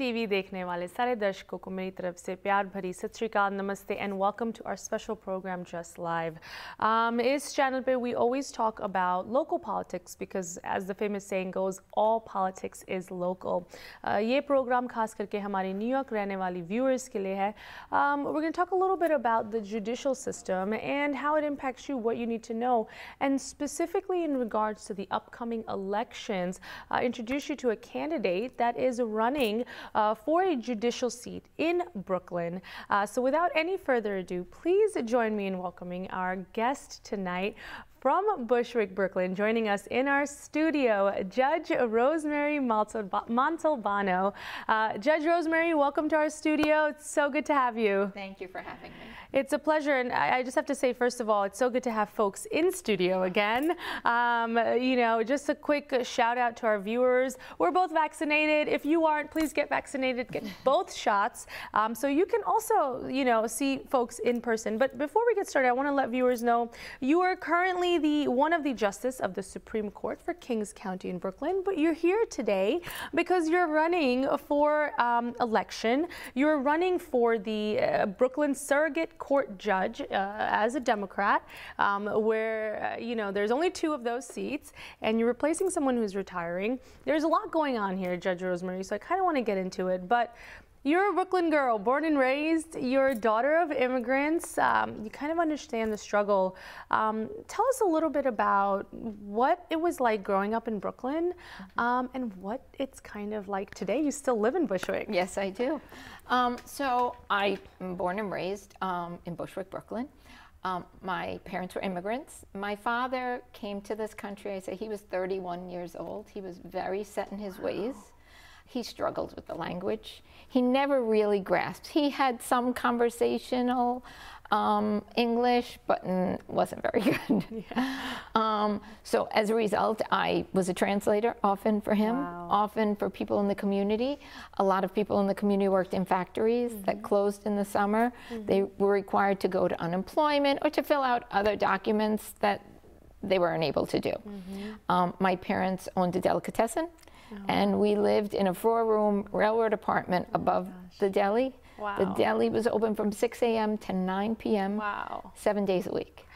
TV देखने वाले सारे दर्शकों को मेरी तरफ से प्यार भरी सत श्रीकाल नमस्ते and welcome to our special programme just live इस चैनल पे we always talk about local politics because as the famous saying goes all politics is local ये प्रोग्राम खास करके हमारे न्यूयॉर्क रहने वाली व्यूअर्स के लिए है we can talk a little bit about the judicial system and how it impacts you what you need to know and specifically in regards to the upcoming elections introduce you to a candidate that is running uh, for a judicial seat in Brooklyn. Uh, so without any further ado, please join me in welcoming our guest tonight, from Bushwick, Brooklyn, joining us in our studio, Judge Rosemary Montalbano. Uh, Judge Rosemary, welcome to our studio. It's so good to have you. Thank you for having me. It's a pleasure, and I, I just have to say, first of all, it's so good to have folks in studio again. Um, you know, just a quick shout out to our viewers. We're both vaccinated. If you aren't, please get vaccinated. Get both shots. Um, so you can also, you know, see folks in person. But before we get started, I want to let viewers know you are currently the one of the justice of the Supreme Court for Kings County in Brooklyn, but you're here today because you're running for um, election. You're running for the uh, Brooklyn surrogate court judge uh, as a Democrat, um, where uh, you know there's only two of those seats, and you're replacing someone who's retiring. There's a lot going on here, Judge Rosemary. So I kind of want to get into it, but you're a Brooklyn girl, born and raised. You're a daughter of immigrants. Um, you kind of understand the struggle. Um, tell us a little bit about what it was like growing up in Brooklyn um, and what it's kind of like today. You still live in Bushwick. Yes, I do. Um, so I'm born and raised um, in Bushwick, Brooklyn. Um, my parents were immigrants. My father came to this country, I say he was 31 years old. He was very set in his wow. ways he struggled with the language. He never really grasped. He had some conversational um, English, but wasn't very good. Yeah. Um, so as a result, I was a translator often for him, wow. often for people in the community. A lot of people in the community worked in factories mm -hmm. that mm-hmm. closed in the summer. Mm -hmm. They were required to go to unemployment or to fill out other documents that they were unable to do. Mm -hmm. um, my parents owned a delicatessen. And we lived in a four room railroad apartment oh above the deli. Wow. The deli was open from 6 a.m. to 9 p.m. Wow. Seven days a week.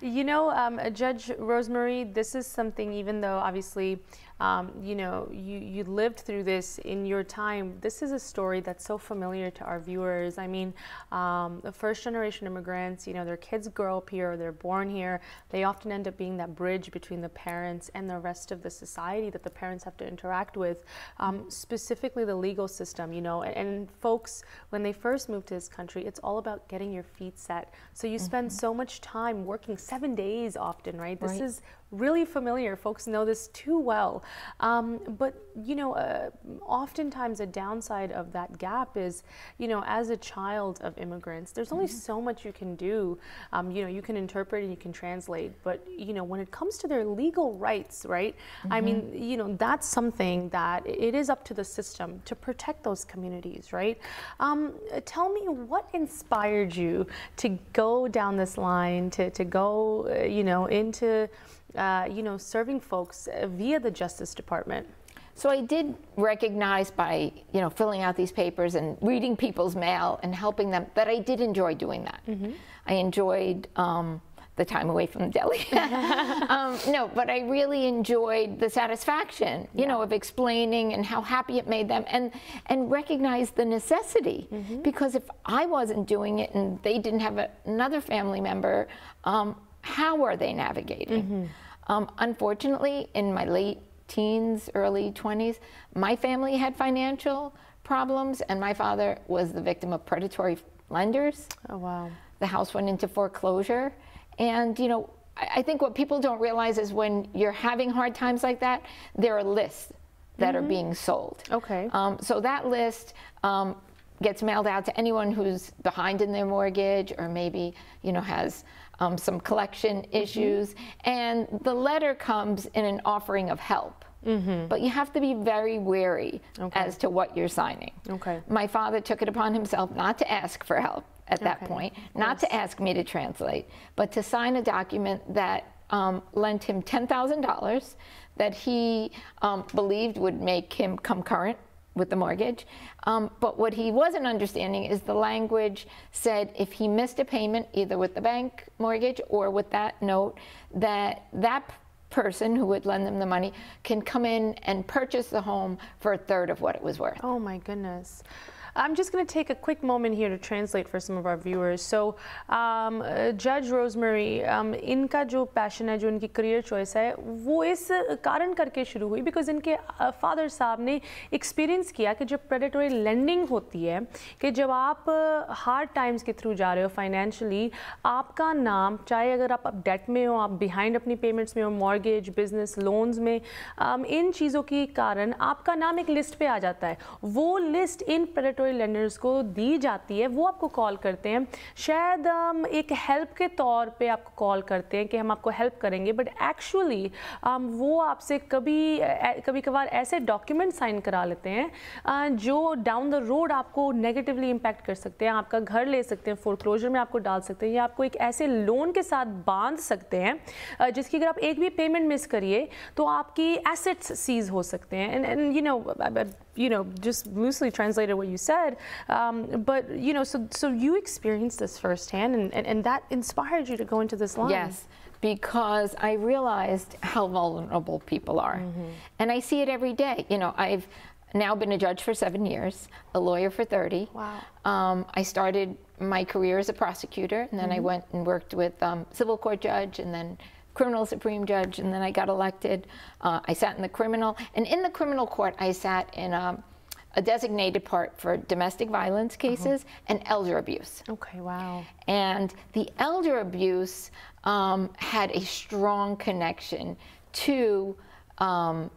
You know, um, Judge Rosemary, this is something, even though obviously um, you know, you, you lived through this in your time. This is a story that's so familiar to our viewers. I mean, um, the first generation immigrants, you know, their kids grow up here, they're born here. They often end up being that bridge between the parents and the rest of the society that the parents have to interact with, um, specifically the legal system, you know. And, and, folks, when they first move to this country, it's all about getting your feet set. So you spend mm -hmm. so much time working seven days often, right? This right. is really familiar. Folks know this too well. Um, but, you know, uh, oftentimes a downside of that gap is, you know, as a child of immigrants, there's only mm -hmm. so much you can do. Um, you know, you can interpret and you can translate. But, you know, when it comes to their legal rights, right? Mm -hmm. I mean, mm-hmm. you know, that's something that it is up to the system to protect those communities, right? Um, tell me what inspired you to go down this line, to, to go, uh, you know, into uh, you know, serving folks uh, via the Justice Department. So I did recognize by, you know, filling out these papers and reading people's mail and helping them that I did enjoy doing that. Mm -hmm. I enjoyed um, the time away from the deli. um, no, but I really enjoyed the satisfaction, you yeah. know, of explaining and how happy it made them and, and recognize the necessity. Mm -hmm. Because if I wasn't doing it and they didn't have a, another family member, um, how are they navigating? Mm -hmm. um, unfortunately, in my late teens, early 20s, my family had financial problems, and my father was the victim of predatory lenders. Oh, wow. The house went into foreclosure. And, you know, I, I think what people don't realize is when you're having hard times like that, there are lists that mm -hmm. are mm-hmm. being sold. Okay. Um, so that list um, gets mailed out to anyone who's behind in their mortgage or maybe, you know, has um, some collection mm -hmm. issues, and the letter comes in an offering of help. Mm -hmm. But you have to be very wary okay. as to what you're signing. Okay. My father took it upon himself not to ask for help at okay. that point, not yes. to ask me to translate, but to sign a document that um, lent him $10,000 that he um, believed would make him come current with the mortgage. Um, but what he wasn't understanding is the language said if he missed a payment, either with the bank mortgage or with that note, that that person who would lend them the money can come in and purchase the home for a third of what it was worth. Oh my goodness. I'm just going to take a quick moment here to translate for some of our viewers. So, um, uh, Judge Rosemary, in inka jo passion hai, career choice hai, wo is karan karke shuru hui because inke uh, father saab ne experience kiya ki jab predatory lending hoti hai, ki jab aap hard times ke through ja rahe financially, aapka naam, chahe agar aap ab debt mein ho, aap behind apni payments mein ho, mortgage, business, loans mein, in cheezo ki karan, aapka naam ek list pe aa jata hai. Wo list in predatory proprietary lenders को दी जाती है वो आपको call करते हैं शायद um, एक हेल्प के तौर पे आपको कॉल करते हैं कि हम आपको हेल्प करेंगे बट एक्चुअली um, वो आपसे कभी कभी कभार ऐसे डॉक्यूमेंट साइन करा लेते हैं uh, जो डाउन द रोड आपको नेगेटिवली इम्पैक्ट कर सकते हैं आपका घर ले सकते हैं फोरक्लोजर में आपको डाल सकते हैं या आपको एक ऐसे लोन के साथ बांध सकते हैं uh, जिसकी अगर आप एक भी पेमेंट मिस करिए तो आपकी एसेट्स सीज हो सकते हैं and you know you know, just loosely translated what you said. Um, but you know, so so you experienced this firsthand, and, and, and that inspired you to go into this line. Yes, because I realized how vulnerable people are, mm -hmm. and I see it every day. You know, I've now been a judge for seven years, a lawyer for thirty. Wow. Um, I started my career as a prosecutor, and then mm -hmm. I mm-hmm. went and worked with um, civil court judge, and then criminal supreme judge, and then I got elected. Uh, I sat in the criminal, and in the criminal court, I sat in a, um, a designated part for domestic violence uh-huh. cases uh -huh. and elder abuse. Okay, wow. And the elder abuse um, had a strong connection to um,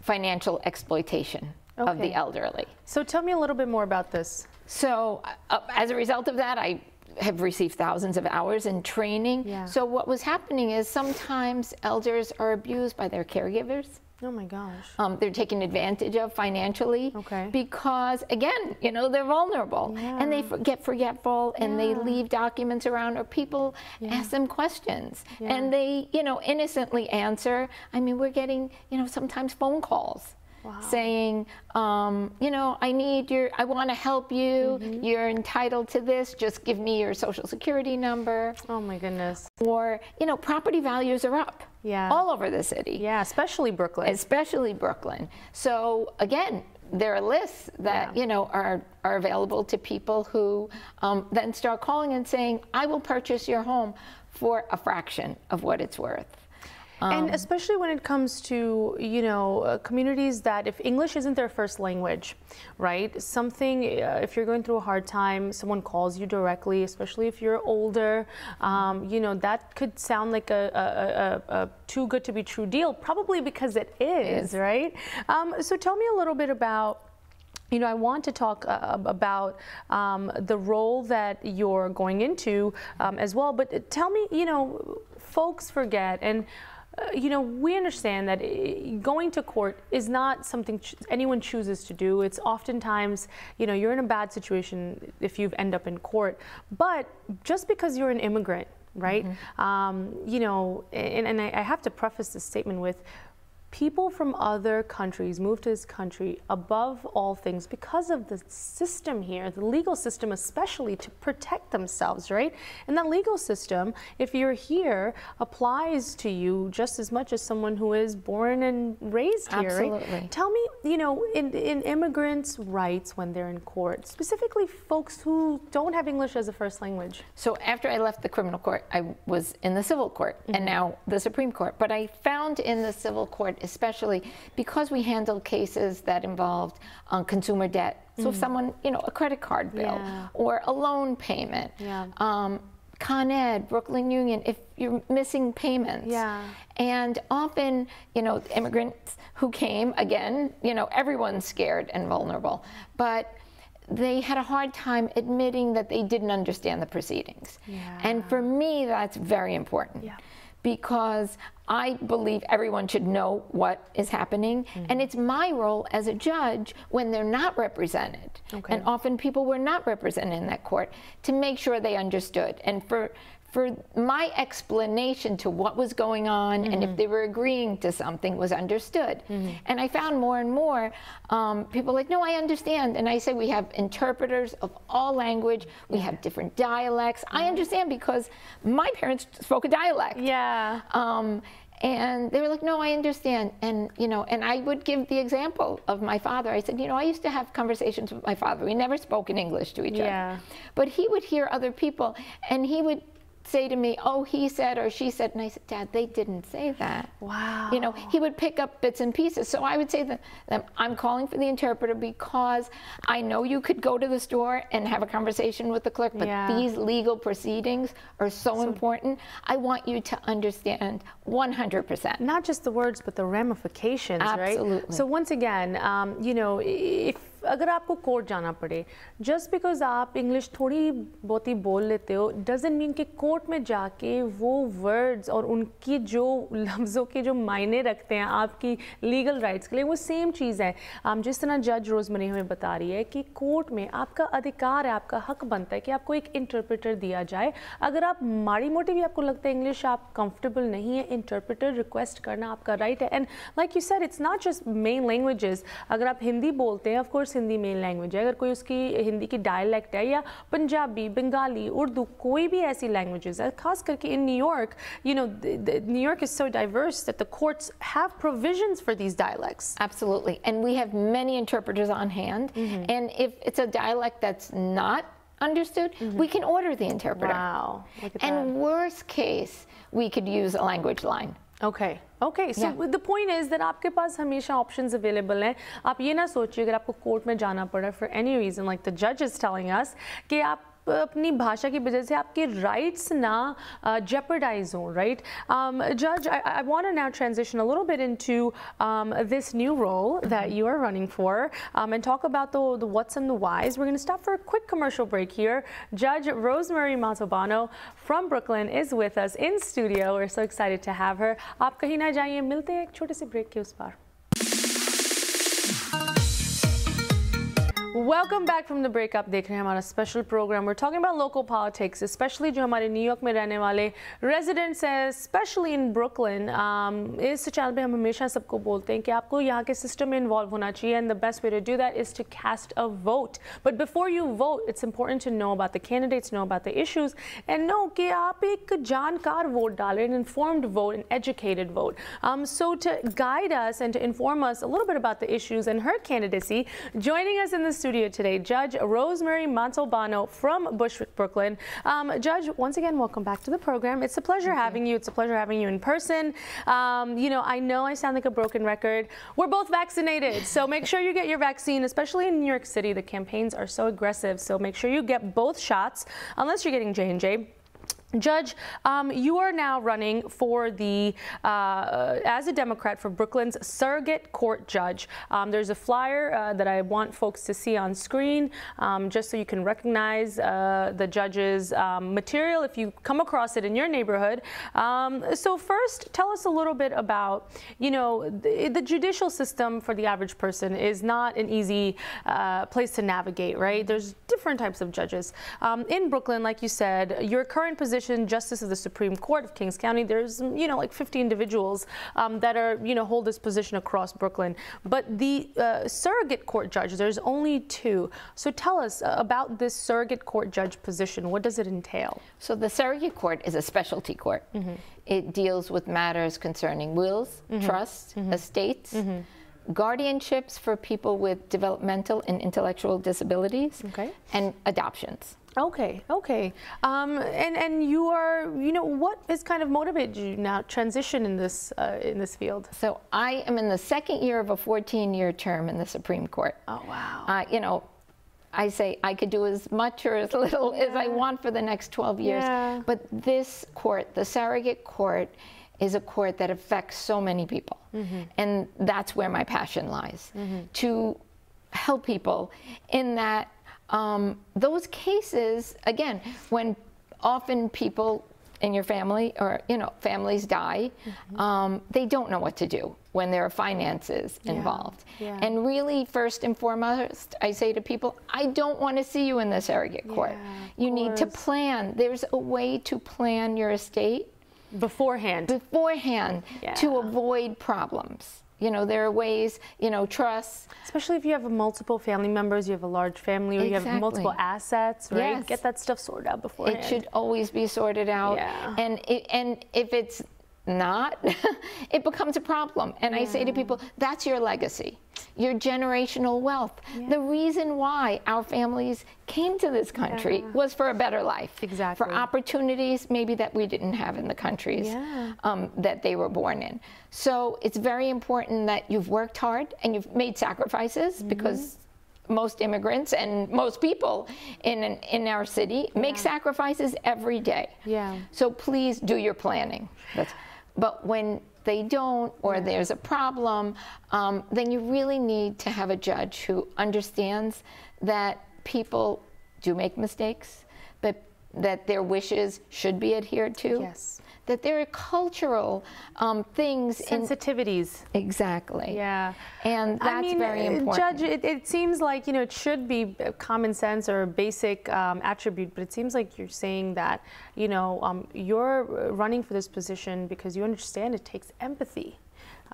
financial exploitation okay. of the elderly. So tell me a little bit more about this. So, uh, as a result of that, I have received thousands of hours in training. Yeah. So what was happening is sometimes elders are abused by their caregivers. Oh my gosh. Um, they're taken advantage of financially. Okay. Because again, you know, they're vulnerable yeah. and they get forgetful and they leave documents around or people yeah. ask them questions and they, you know, innocently answer. I mean, we're getting, you know, sometimes phone calls saying, um, you know, I need your, I want to help you. Mm -hmm. You're entitled to this. Just give me your social security number. Oh my goodness. Or, you know, property values are up. Yeah. All over the city. Yeah, especially Brooklyn. Especially Brooklyn. So again, there are lists that yeah. you know are are available to people who um, then start calling and saying, "I will purchase your home for a fraction of what it's worth." Um, and especially when it comes to, you know, uh, communities that if English isn't their first language, right? Something, uh, if you're going through a hard time, someone calls you directly, especially if you're older, um, you know, that could sound like a, a, a, a, too good to be true deal, probably because it is, right? Um, so tell me a little bit about you know, I want to talk uh, about um, the role that you're going into um, as well, but tell me, you know, folks forget and uh, you know, we understand that eh, going to court is not something cho anyone chooses to do. It's oftentimes, you know, you're in a bad situation if you end up in court. But just because you're an immigrant, right? Mm -hmm. um, you know, and, and I have to preface this statement with people from other countries move to this country above all things because of the system here, the legal system especially, to protect themselves, right? And that legal system, if you're here, applies to you just as much as someone who is born and raised here. Absolutely. Right? Tell me, you know, in, in immigrants' rights when they're in court, specifically folks who don't have English as a first language. So after I left the criminal court, I was in the civil court mm -hmm. and mm-hmm. now the Supreme Court. But I found in the civil court especially because we handled cases that involved um, consumer debt. So mm. if someone, you know, a credit card bill yeah. or a loan payment, yeah. um, Con Ed, Brooklyn Union, if you're missing payments. Yeah. And often, you know, immigrants who came, again, you know, everyone's scared and vulnerable. But they had a hard time admitting that they didn't understand the proceedings. Yeah. And for me, that's very important. Yeah because I believe everyone should know what is happening. Mm. And it's my role as a judge when they're not represented. Okay. And often people were not represented in that court to make sure they understood. And for for my explanation to what was going on mm -hmm. and if mm-hmm. they were agreeing to something was understood. Mm -hmm. And I found more and more um, people like, no, I understand. And I say we have interpreters of all language. We have different dialects. I mm-hmm. understand because my parents spoke a dialect. Yeah. Um, and they were like, no, I understand. And, you know, and I would give the example of my father. I said, you know, I used to have conversations with my father. We never spoke in English to each yeah. other. But he would hear other people and he would say to me, "Oh, he said or she said," and I said, "Dad, they didn't say that." Wow. You know, he would pick up bits and pieces. So I would say that, I'm calling for the interpreter because I know you could go to the store and have a conversation with the clerk, but yeah. these legal proceedings are so, so important. I want you to understand 100%. Not just the words, but the ramifications, Absolutely. right? Absolutely. So once again, um, you know, if अगर आपको court जाना पड़े just because आप English थोड़ी बहुत ही बोल लेते हो डजेंट मीन कि कोर्ट में जाके वो वर्ड्स और उनकी जो लफ्ज़ों के जो मायने रखते हैं आपकी लीगल राइट्स के लिए वो सेम चीज़ है आप जिस तरह जज रोज़मरी हमें बता रही है कि कोर्ट में आपका अधिकार है आपका हक बनता है कि आपको एक इंटरप्रेटर दिया जाए अगर आप माड़ी मोटी भी आपको लगता है इंग्लिश आप कंफर्टेबल नहीं है इंटरप्रेटर रिक्वेस्ट करना आपका राइट है and like you sir it's not just main languages अगर आप हिंदी बोलते हैं of course course Hindi main language है अगर कोई उसकी हिंदी की डायलैक्ट है या पंजाबी बंगाली उर्दू कोई भी ऐसी लैंग्वेजेस है खास करके in New York you know New York is so diverse that the courts have provisions for these dialects absolutely and we have many interpreters on hand and if it's a dialect that's not understood, mm -hmm. we can order the interpreter. Wow. And that. worst case, we could use a language line. Okay. Okay so the point is that आपके पास हमेशा options available हैं आप ये ना सोचिए अगर आपको कोर्ट में जाना पड़ा for any reason like the जज इज टेलिंग अस कि आप अपनी भाषा की वजह से आपके राइट्स ना jeopardize हों right um, judge I, want to now transition a little bit into um, this new role mm-hmm. that you are running for um, and talk about the, what's and the whys we're going to stop for a quick commercial break here judge Rosemary Matobano from Brooklyn is with us in studio we're so excited to have her आप कहीं ना जाइए मिलते हैं एक छोटे से break के उस Welcome back from the breakup. देख रहे हैं हमारा special program. We're talking about local politics, especially जो हमारे New York में रहने वाले residents especially in Brooklyn. Um, इस channel पे हम हमेशा सबको बोलते हैं कि आपको यहाँ के system में involved होना चाहिए. And the best way to do that is to cast a vote. But before you vote, it's important to know about the candidates, know about the issues, and know कि आप एक जानकार vote डालें, an informed vote, an educated vote. Um, so to guide us and to inform us a little bit about the issues and her candidacy, joining us in the studio today Judge Rosemary Montalbano from Bushwick, Brooklyn. Um, Judge, once again, welcome back to the program. It's a pleasure Thank having you. you. It's a pleasure having you in person. Um, you know, I know I sound like a broken record. We're both vaccinated, so make sure you get your vaccine, especially in New York City. The campaigns are so aggressive, so make sure you get both shots, unless you're getting J&J Judge, um, you are now running for the, uh, as a Democrat for Brooklyn's surrogate court judge. Um, there's a flyer uh, that I want folks to see on screen um, just so you can recognize uh, the judge's um, material if you come across it in your neighborhood. Um, so first, tell us a little bit about, you know, the, the judicial system for the average person is not an easy uh, place to navigate, right? There's different types of judges. Um, in Brooklyn, like you said, your current position position, Justice of the Supreme Court of Kings County. There's, you know, like 50 individuals um, that are, you know, hold this position across Brooklyn. But the uh, surrogate court judge, there's only two. So tell us about this surrogate court judge position. What does it entail? So the surrogate court is a specialty court. Mm -hmm. It deals with matters concerning wills, mm -hmm. trusts, mm -hmm. estates mm-hmm. guardianships for people with developmental and intellectual disabilities okay. and adoptions. Okay, okay. Um, and and you are, you know, what has kind of motivated you now transition in this uh, in this field? So I am in the second year of a 14-year term in the Supreme Court. Oh wow. Uh, you know, I say I could do as much or as little yeah. as I want for the next 12 years. Yeah. But this court, the surrogate court, is a court that affects so many people, mm -hmm. and that's where my passion lies. Mm -hmm. To help people in that um, those cases, again, when often people in your family or you know families die mm -hmm. um, they don't know what to do when there are finances involved yeah. and really first and foremost i say to people i don't want to see you in this surrogate court yeah, you need to plan there's a way to plan your estate beforehand beforehand to avoid problems you know, there are ways, you know, trust. Especially if you have multiple family members, you have a large family, or exactly. you have multiple assets, right? Yes. Get that stuff sorted out before It should always be sorted out. Yeah. And, it, and if it's not, it becomes a problem. And yeah. I say to people, that's your legacy, your generational wealth. Yeah. The reason why our families came to this country yeah. was for a better life. Exactly. For opportunities maybe that we didn't have in the countries um, that they were born in. So it's very important that you've worked hard and you've made sacrifices mm -hmm. because most immigrants and most people in an, in our city make yeah. sacrifices every day. Yeah. So please do your planning. That's but when they don't or mm-hmm. there's a problem, um, then you really need to have a judge who understands that people do make mistakes, but that their wishes should be adhered to. Yes that there are cultural um, things sensitivities in, exactly yeah and that's I mean, very uh, important judge it, it, seems like you know it should be uh, common sense or a basic um, attribute but it seems like you're saying that you know um, you're uh, running for this position because you understand it takes empathy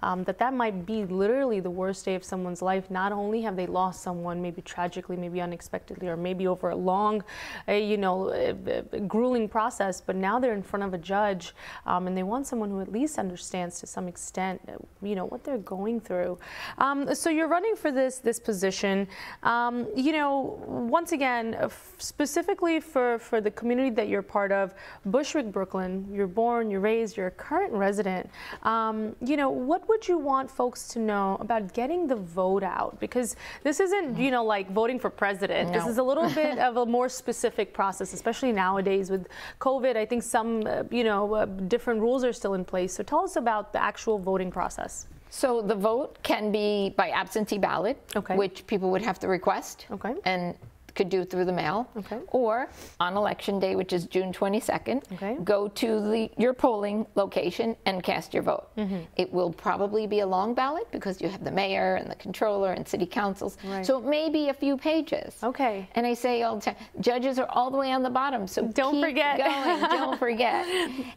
um, that that might be literally the worst day of someone's life. Not only have they lost someone, maybe tragically, maybe unexpectedly, or maybe over a long, uh, you know, uh, uh grueling process, but now they're in front of a judge um, and they want someone who at least understands to some extent, uh, you know, what they're going through. Um, so you're running for this this position. Um, you know, once again, uh, specifically for for the community that you're part of, Bushwick, Brooklyn. You're born, you're raised, you're a current resident. Um, you know, what what would you want folks to know about getting the vote out? Because this isn't, you know, like voting for president. No. This is a little bit of a more specific process, especially nowadays with COVID. I think some, uh, you know, uh, different rules are still in place. So tell us about the actual voting process. So the vote can be by absentee ballot, okay. which people would have to request. Okay. And could do through the mail, okay. or on election day, which is June 22nd, okay. go to the, your polling location and cast your vote. Mm -hmm. It will probably be a long ballot because you have the mayor and the controller and city councils. Right. So it may be a few pages. Okay. And I say all the time, judges are all the way on the bottom, so don't forget. Going, don't forget.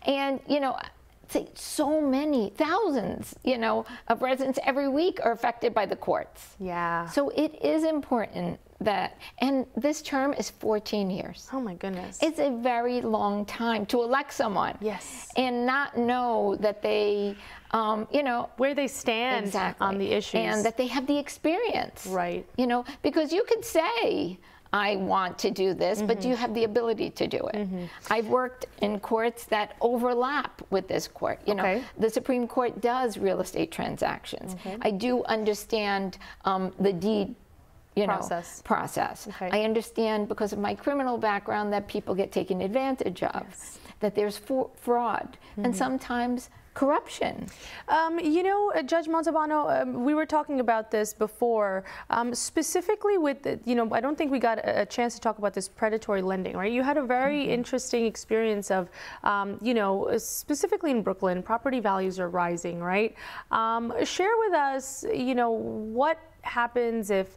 And you know, so many thousands, you know, of residents every week are affected by the courts. Yeah. So it is important that. And this term is 14 years. Oh my goodness. It's a very long time to elect someone. Yes. And not know that they, um, you know. Where they stand exactly, on the issues. And that they have the experience. Right. You know, because you could say, I want to do this, mm -hmm. but do mm-hmm. you have the ability to do it? Mm -hmm. I've worked in courts that overlap with this court. You okay. know, the Supreme Court does real estate transactions. Okay. I do understand um, the deed you process. know process. Okay. I understand because of my criminal background that people get taken advantage of, yes. that there's fraud, mm -hmm. and mm-hmm. sometimes corruption? Um, you know, uh, Judge Montalbano, um, we were talking about this before, um, specifically with, you know, I don't think we got a, chance to talk about this predatory lending, right? You had a very mm -hmm. interesting experience of, um, you know, uh, specifically in Brooklyn, property values are rising, right? Um, share with us, you know, what happens if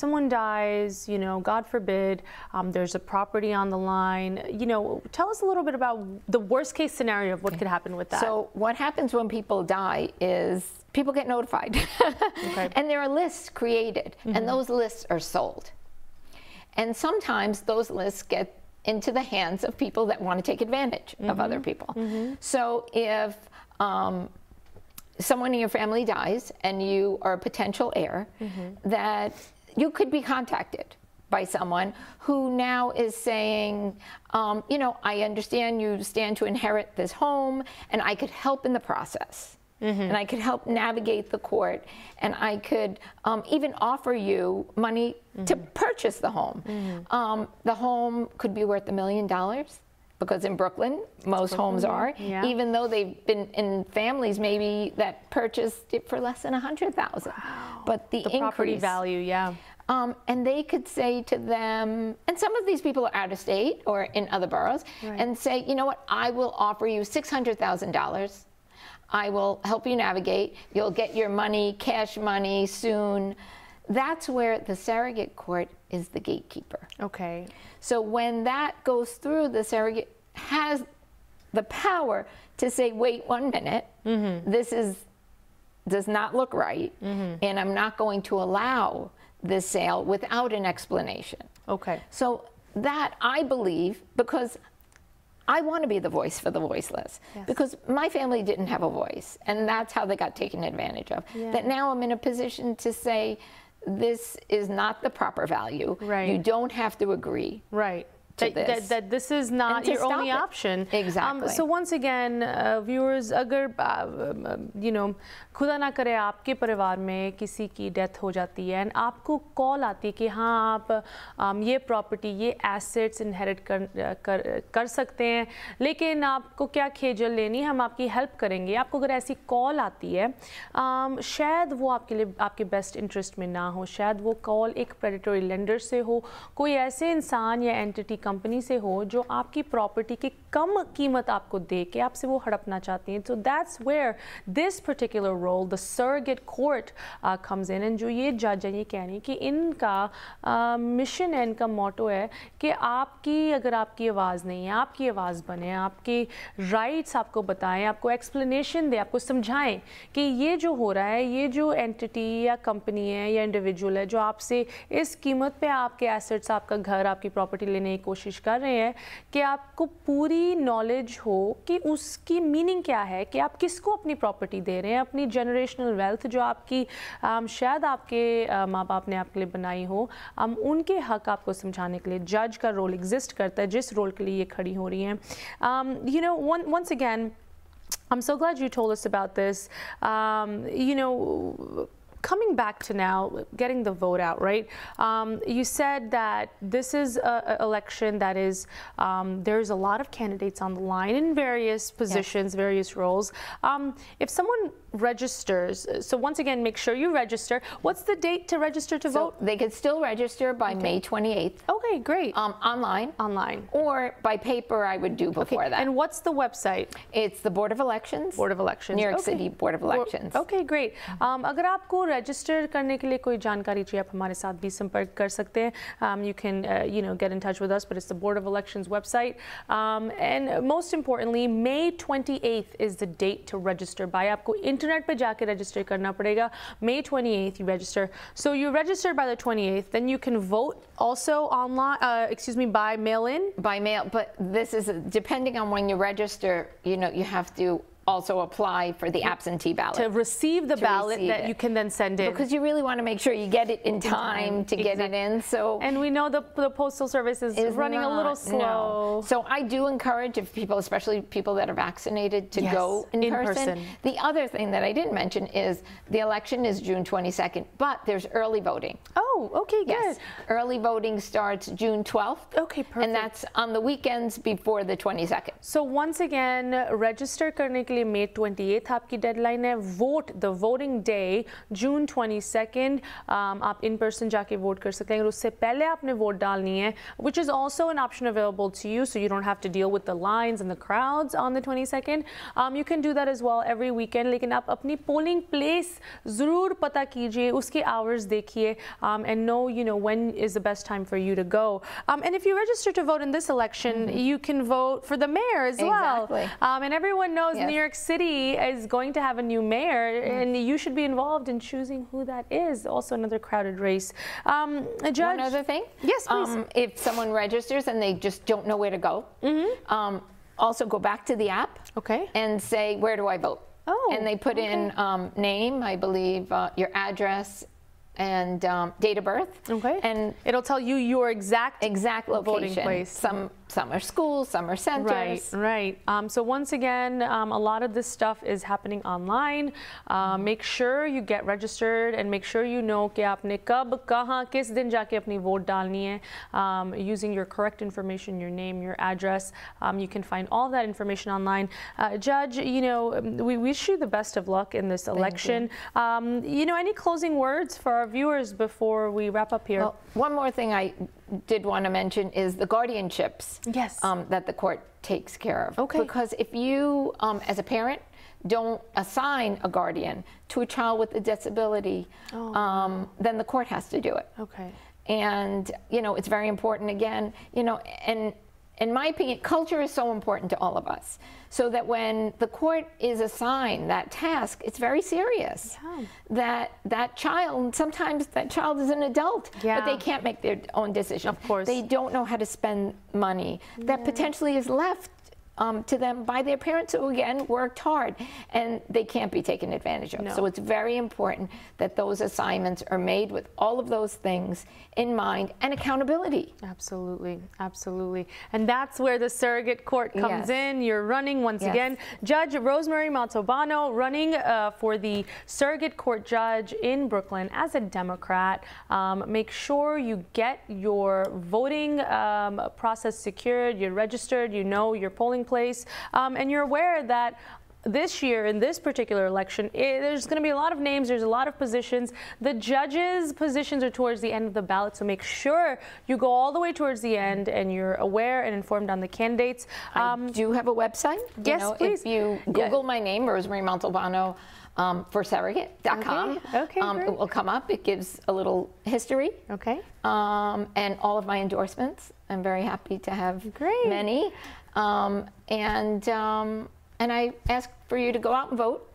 someone dies, you know, God forbid, um, there's a property on the line. You know, tell us a little bit about the worst case scenario of what okay. could happen with that. So what happened? happens when people die is people get notified. okay. And there are lists created, mm -hmm. and mm-hmm. those lists are sold. And sometimes those lists get into the hands of people that want to take advantage mm -hmm. of other mm-hmm. people. Mm -hmm. So if um, someone in your family dies and you are a potential heir, mm-hmm. that you could be contacted by someone who now is saying, um, you know, I understand you stand to inherit this home and I could help in the process. Mm -hmm. And I could help navigate the court, and I could um, even offer you money mm -hmm. to mm-hmm. purchase the home. Mm -hmm. um, the home could be worth a million dollars because in Brooklyn, most Brooklyn. homes are, yeah. even though they've been in families maybe that purchased it for less than a hundred thousand. Wow. But the, the increase, property value, yeah um, and they could say to them, and some of these people are out of state or in other boroughs, right. and say, you know what, I will offer you $600,000. I will help you navigate. You'll get your money, cash money soon. That's where the surrogate court is the gatekeeper. Okay. So when that goes through, the surrogate has the power to say, wait one minute, mm -hmm. this is does not look right, mm -hmm. and I'm not going to allow the sale without an explanation. Okay. So that I believe because I want to be the voice for the voiceless yes. because my family didn't have a voice, and that's how they got taken advantage of. Yeah. That now I'm in a position to say, this is not the proper value. Right. You don't have to agree. Right. that, this. That, that, this is not your only it. option. Um, exactly. Um, so once again, uh, viewers, अगर uh, um, um, you know खुदा ना करे आपके परिवार में किसी की death हो जाती है एंड आपको कॉल आती है कि हाँ आप um, ये प्रॉपर्टी ये एसेट्स इनहेरिट कर, uh, कर कर सकते हैं लेकिन आपको क्या खेजल लेनी हम आपकी हेल्प करेंगे आपको अगर ऐसी कॉल आती है um, शायद वो आपके लिए आपके बेस्ट इंटरेस्ट में ना हो शायद वो कॉल एक प्रेडेटरी लेंडर से हो कोई ऐसे इंसान या एंटिटी का कंपनी से हो जो आपकी प्रॉपर्टी की कम कीमत आपको दे के आपसे वो हड़पना चाहती हैं तो that's where this particular role the surrogate court comes in and जो ये जज हैं ये कह रही हैं कि इनका मिशन uh, है इनका मोटो है कि आपकी अगर आपकी आवाज़ नहीं है आपकी आवाज़ बने आपके राइट्स आपको बताएं आपको एक्सप्लेनेशन दें आपको समझाएं कि ये जो हो रहा है ये जो एंटिटी या कंपनी है या इंडिविजुअल है जो आपसे इस कीमत पे आपके एसेट्स आपका घर आपकी प्रॉपर्टी लेने की कोशिश कोशिश कर रहे हैं कि आपको पूरी नॉलेज हो कि उसकी मीनिंग क्या है कि आप किसको अपनी प्रॉपर्टी दे रहे हैं अपनी जनरेशनल वेल्थ जो आपकी आम, शायद आपके माँ बाप ने आपके लिए बनाई हो हम उनके हक आपको समझाने के लिए जज का रोल एग्जिस्ट करता है जिस रोल के लिए ये खड़ी हो रही हैं you know once again I'm so glad you told us about this. Um, you know, coming back to now, getting the vote out, right? Um, you said that this is an election that is, um, there's a lot of candidates on the line in various positions, yes. various roles. Um, if someone registers, so once again, make sure you register. What's the date to register to so vote? They could still register by okay. May 28th. Okay, great. Um, online. Online. Or by paper, I would do before okay. that. And what's the website? It's the Board of Elections. Board of Elections. New York okay. City Board of Elections. okay, great. Um, register karne ke liye koi jankari chahiye aap hamare sath bhi sampark kar sakte um you can uh, you know get in touch with us but it's the board of elections website um, and most importantly may 28th is the date to register by aapko internet pe jaake register karna padega may 28th you register so you register by the 28th then you can vote also online uh excuse me by mail in by mail but this is depending on when you register you know you have to also apply for the absentee ballot. To receive the to ballot receive that it. you can then send in. Because you really want to make sure you get it in time, to exactly. get it in. So And we know the, the Postal Service is, is running not, a little slow. No. So I do encourage if people, especially people that are vaccinated, to yes, go in, in person. person. The other thing that I didn't mention is the election is June 22nd, but there's early voting. Oh, okay, yes. Early voting starts June 12th. Okay, perfect. And that's on the weekends before the 22nd. So once again, register clinically लिए May twenty आपकी deadline है vote the voting day June twenty second आप in person जाके vote कर सकते हैं अगर उससे पहले आपने वोट डालनी है which is also an option available to you so you don't have to deal with the lines and the crowds on the twenty second you can do that is wall every weekend लेकिन आप अपनी polling place ज़रूर पता कीजिए उसके hours देखिए and no you know when is the best time for you to go. Um, and if you register to vote in this election, mm -hmm. you can vote for the mayor as exactly. well. Um, and everyone knows yes. New York City is going to have a new mayor, mm. and you should be involved in choosing who that is. Also, another crowded race. Um, judge. One other thing. Yes, please. Um, if someone registers and they just don't know where to go, mm -hmm. um, also go back to the app. Okay. And say where do I vote? Oh. And they put okay. in um, name, I believe, uh, your address, and um, date of birth. Okay. And it'll tell you your exact exact location. Voting place. Some some are schools, some are centers. Right, right. Um, so once again, um, a lot of this stuff is happening online. Uh, mm -hmm. Make sure you get registered and make sure you know कि आपने कब कहाँ किस दिन जाके Um, using your correct information, your name, your address, um, you can find all that information online. Uh, Judge, you know, um, we wish you the best of luck in this election. You. Um, you. know, any closing words for our viewers before we wrap up here? Well, one more thing I did want to mention is the guardianships yes. Um, that the court takes care of. Okay. Because if you, um, as a parent, don't assign a guardian to a child with a disability, oh. um, then the court has to do it. Okay. And, you know, it's very important again, you know, and in my opinion, culture is so important to all of us. So that when the court is assigned that task, it's very serious. Yeah. That that child, sometimes that child is an adult, yeah. but they can't make their own decision. Of course. They don't know how to spend money that potentially is left um, to them by their parents who, again, worked hard and they can't be taken advantage of. No. So it's very important that those assignments are made with all of those things in mind and accountability. Absolutely, absolutely. And that's where the surrogate court comes yes. in. You're running once yes. again. Judge Rosemary Montalbano running uh, for the surrogate court judge in Brooklyn as a Democrat. Um, make sure you get your voting um, process secured, you're registered, you know your polling place. Um, and you're aware that this year in this particular election, it, there's going to be a lot of names, there's a lot of positions. The judges' positions are towards the end of the ballot, so make sure you go all the way towards the end and you're aware and informed on the candidates. Um, I do have a website. You yes, know, please. If you Google yeah. my name, Rosemary Montalbano. Um, for surrogate.com. Okay, okay um, it will come up. It gives a little history. Okay. Um, and all of my endorsements. I'm very happy to have great. many. Um, and, um, and I ask for you to go out and vote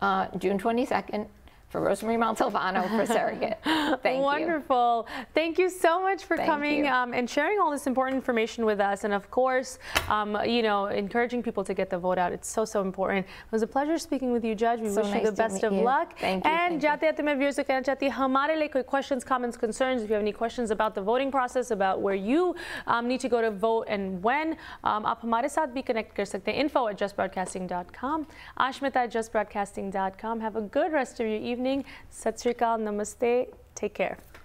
uh, June 22nd for Rosemary Montalvano for Surrogate. Thank Wonderful. You. Thank you so much for Thank coming um, and sharing all this important information with us. And of course, um, you know, encouraging people to get the vote out. It's so, so important. It was a pleasure speaking with you, Judge. We so wish nice you the best of you. luck. Thank you. And Jati mein viewers ko hamare questions, comments, concerns. If you have any questions about the voting process, about where you um, need to go to vote and when, um, aap hamare saath bhi connect kar sakte. Info at justbroadcasting.com. Ashmita at justbroadcasting.com. Have a good rest of your evening evening. Sat Sri Namaste. Take care.